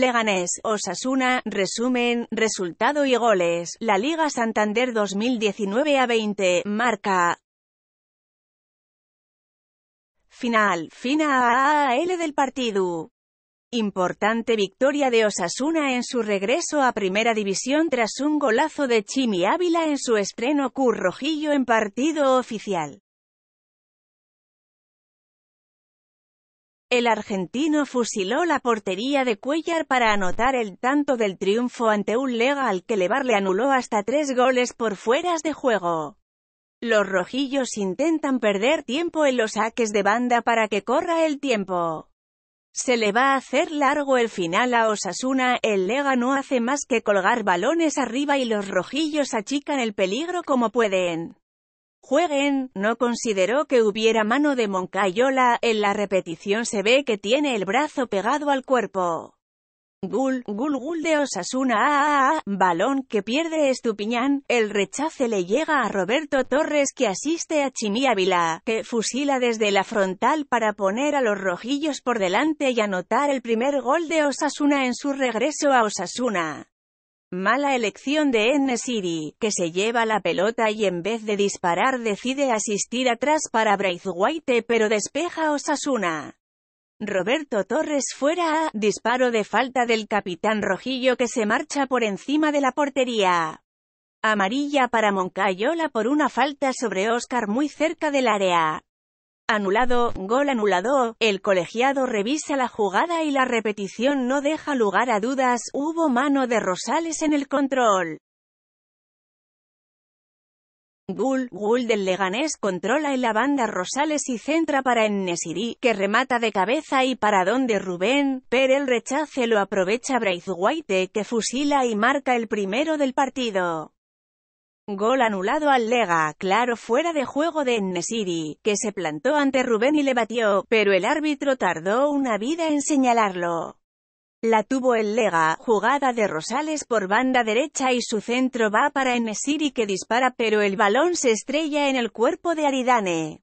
Leganés, Osasuna, resumen, resultado y goles. La Liga Santander 2019 a 20, marca. Final, final del partido. Importante victoria de Osasuna en su regreso a Primera División tras un golazo de Chimi Ávila en su estreno Rojillo en partido oficial. El argentino fusiló la portería de Cuellar para anotar el tanto del triunfo ante un Lega al que Levar le anuló hasta tres goles por fueras de juego. Los rojillos intentan perder tiempo en los saques de banda para que corra el tiempo. Se le va a hacer largo el final a Osasuna, el Lega no hace más que colgar balones arriba y los rojillos achican el peligro como pueden jueguen, no consideró que hubiera mano de Moncayola, en la repetición se ve que tiene el brazo pegado al cuerpo. Gul, gul gul de Osasuna ah ah, ah, ah, balón que pierde Estupiñán, el rechace le llega a Roberto Torres que asiste a Chimi Ávila, que fusila desde la frontal para poner a los rojillos por delante y anotar el primer gol de Osasuna en su regreso a Osasuna. Mala elección de N-City, que se lleva la pelota y en vez de disparar decide asistir atrás para Braithwaite pero despeja Osasuna. Roberto Torres fuera a disparo de falta del capitán Rojillo que se marcha por encima de la portería. Amarilla para Moncayola por una falta sobre Oscar muy cerca del área. Anulado, gol anulado, el colegiado revisa la jugada y la repetición no deja lugar a dudas, hubo mano de Rosales en el control. Gul, Gul del Leganés controla en la banda Rosales y centra para Nesiri, que remata de cabeza y para donde Rubén, pero el rechace lo aprovecha Braithwaite, que fusila y marca el primero del partido. Gol anulado al Lega, claro fuera de juego de Nesiri, que se plantó ante Rubén y le batió, pero el árbitro tardó una vida en señalarlo. La tuvo el Lega, jugada de Rosales por banda derecha y su centro va para Nesiri que dispara pero el balón se estrella en el cuerpo de Aridane.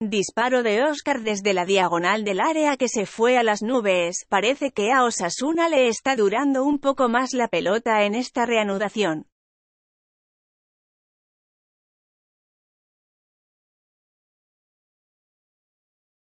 Disparo de Oscar desde la diagonal del área que se fue a las nubes, parece que a Osasuna le está durando un poco más la pelota en esta reanudación.